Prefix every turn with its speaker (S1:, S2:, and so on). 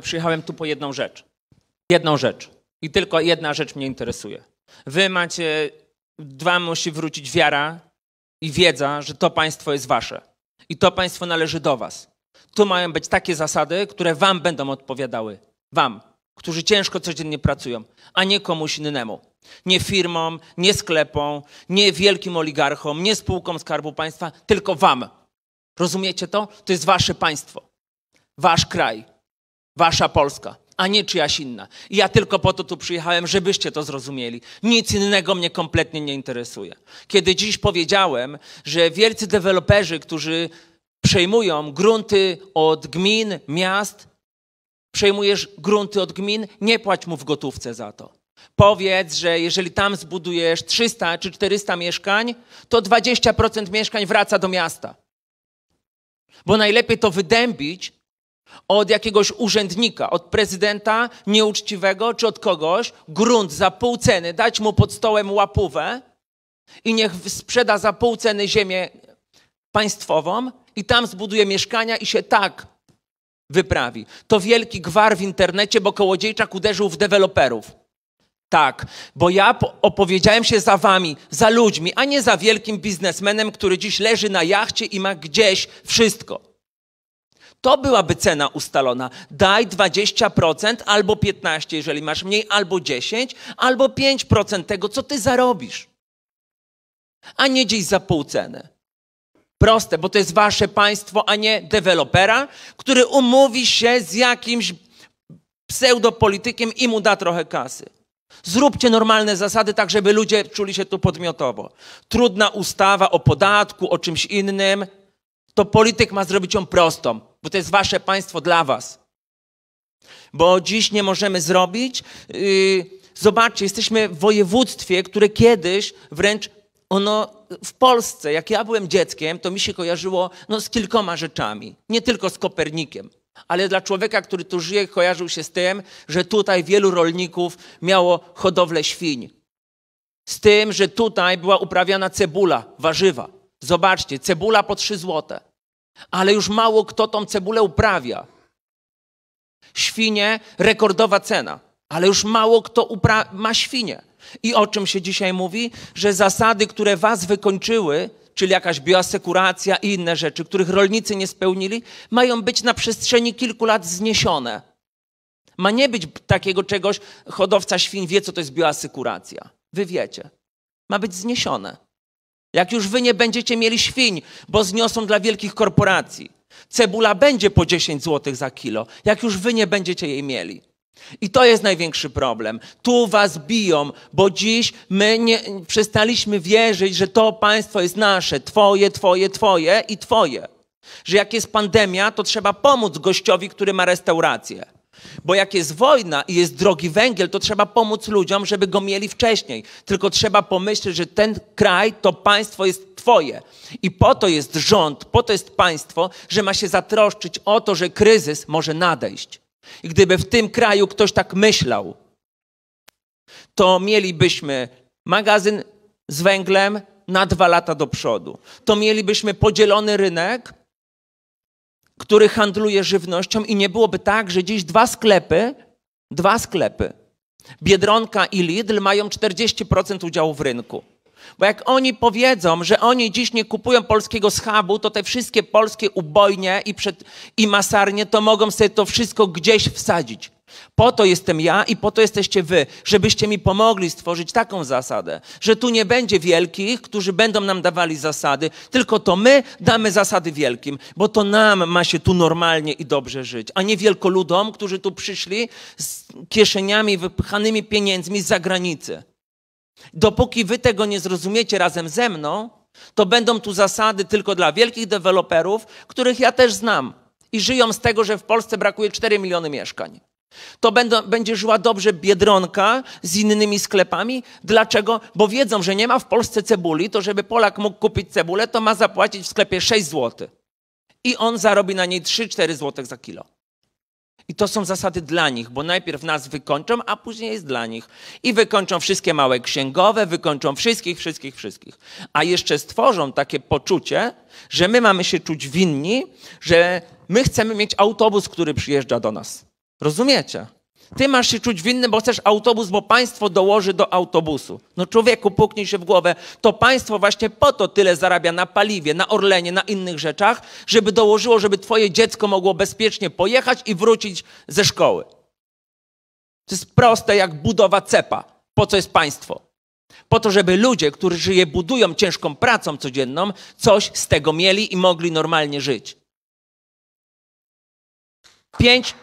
S1: przyjechałem tu po jedną rzecz. Jedną rzecz. I tylko jedna rzecz mnie interesuje. Wy macie, wam musi wrócić wiara i wiedza, że to państwo jest wasze. I to państwo należy do was. Tu mają być takie zasady, które wam będą odpowiadały. Wam, którzy ciężko codziennie pracują, a nie komuś innemu. Nie firmom, nie sklepom, nie wielkim oligarchom, nie spółkom Skarbu Państwa, tylko wam. Rozumiecie to? To jest wasze państwo, wasz kraj wasza Polska, a nie czyjaś inna. I ja tylko po to tu przyjechałem, żebyście to zrozumieli. Nic innego mnie kompletnie nie interesuje. Kiedy dziś powiedziałem, że wielcy deweloperzy, którzy przejmują grunty od gmin, miast, przejmujesz grunty od gmin, nie płać mu w gotówce za to. Powiedz, że jeżeli tam zbudujesz 300 czy 400 mieszkań, to 20% mieszkań wraca do miasta. Bo najlepiej to wydębić od jakiegoś urzędnika, od prezydenta nieuczciwego czy od kogoś grunt za pół ceny, dać mu pod stołem łapówę i niech sprzeda za pół ceny ziemię państwową i tam zbuduje mieszkania i się tak wyprawi. To wielki gwar w internecie, bo Kołodziejczak uderzył w deweloperów. Tak, bo ja opowiedziałem się za wami, za ludźmi, a nie za wielkim biznesmenem, który dziś leży na jachcie i ma gdzieś wszystko. To byłaby cena ustalona. Daj 20% albo 15%, jeżeli masz mniej, albo 10%, albo 5% tego, co ty zarobisz. A nie gdzieś za pół ceny. Proste, bo to jest wasze państwo, a nie dewelopera, który umówi się z jakimś pseudopolitykiem i mu da trochę kasy. Zróbcie normalne zasady, tak żeby ludzie czuli się tu podmiotowo. Trudna ustawa o podatku, o czymś innym, to polityk ma zrobić ją prostą bo to jest wasze państwo dla was. Bo dziś nie możemy zrobić. Yy, zobaczcie, jesteśmy w województwie, które kiedyś wręcz ono w Polsce, jak ja byłem dzieckiem, to mi się kojarzyło no, z kilkoma rzeczami. Nie tylko z Kopernikiem. Ale dla człowieka, który tu żyje, kojarzył się z tym, że tutaj wielu rolników miało hodowlę świń. Z tym, że tutaj była uprawiana cebula, warzywa. Zobaczcie, cebula po trzy złote ale już mało kto tą cebulę uprawia. Świnie, rekordowa cena, ale już mało kto ma świnie. I o czym się dzisiaj mówi? Że zasady, które was wykończyły, czyli jakaś bioasekuracja i inne rzeczy, których rolnicy nie spełnili, mają być na przestrzeni kilku lat zniesione. Ma nie być takiego czegoś, hodowca świn wie, co to jest bioasekuracja. Wy wiecie. Ma być zniesione. Jak już wy nie będziecie mieli świń, bo zniosą dla wielkich korporacji. Cebula będzie po 10 zł za kilo, jak już wy nie będziecie jej mieli. I to jest największy problem. Tu was biją, bo dziś my nie, przestaliśmy wierzyć, że to państwo jest nasze, twoje, twoje, twoje i twoje. Że jak jest pandemia, to trzeba pomóc gościowi, który ma restaurację. Bo jak jest wojna i jest drogi węgiel, to trzeba pomóc ludziom, żeby go mieli wcześniej. Tylko trzeba pomyśleć, że ten kraj, to państwo jest Twoje. I po to jest rząd, po to jest państwo, że ma się zatroszczyć o to, że kryzys może nadejść. I gdyby w tym kraju ktoś tak myślał, to mielibyśmy magazyn z węglem na dwa lata do przodu. To mielibyśmy podzielony rynek, który handluje żywnością i nie byłoby tak, że dziś dwa sklepy, dwa sklepy, Biedronka i Lidl mają 40% udziału w rynku. Bo jak oni powiedzą, że oni dziś nie kupują polskiego schabu, to te wszystkie polskie ubojnie i, przed, i masarnie to mogą sobie to wszystko gdzieś wsadzić. Po to jestem ja i po to jesteście wy, żebyście mi pomogli stworzyć taką zasadę, że tu nie będzie wielkich, którzy będą nam dawali zasady, tylko to my damy zasady wielkim, bo to nam ma się tu normalnie i dobrze żyć, a nie wielkoludom, którzy tu przyszli z kieszeniami wypchanymi pieniędzmi z zagranicy. Dopóki wy tego nie zrozumiecie razem ze mną, to będą tu zasady tylko dla wielkich deweloperów, których ja też znam i żyją z tego, że w Polsce brakuje 4 miliony mieszkań. To będą, będzie żyła dobrze Biedronka z innymi sklepami. Dlaczego? Bo wiedzą, że nie ma w Polsce cebuli, to żeby Polak mógł kupić cebulę, to ma zapłacić w sklepie 6 zł. I on zarobi na niej 3-4 zł za kilo. I to są zasady dla nich, bo najpierw nas wykończą, a później jest dla nich. I wykończą wszystkie małe księgowe, wykończą wszystkich, wszystkich, wszystkich. A jeszcze stworzą takie poczucie, że my mamy się czuć winni, że my chcemy mieć autobus, który przyjeżdża do nas. Rozumiecie? Ty masz się czuć winny, bo chcesz autobus, bo państwo dołoży do autobusu. No człowieku, puknij się w głowę. To państwo właśnie po to tyle zarabia na paliwie, na Orlenie, na innych rzeczach, żeby dołożyło, żeby twoje dziecko mogło bezpiecznie pojechać i wrócić ze szkoły. To jest proste jak budowa cepa. Po co jest państwo? Po to, żeby ludzie, którzy je budują ciężką pracą codzienną, coś z tego mieli i mogli normalnie żyć. Pięć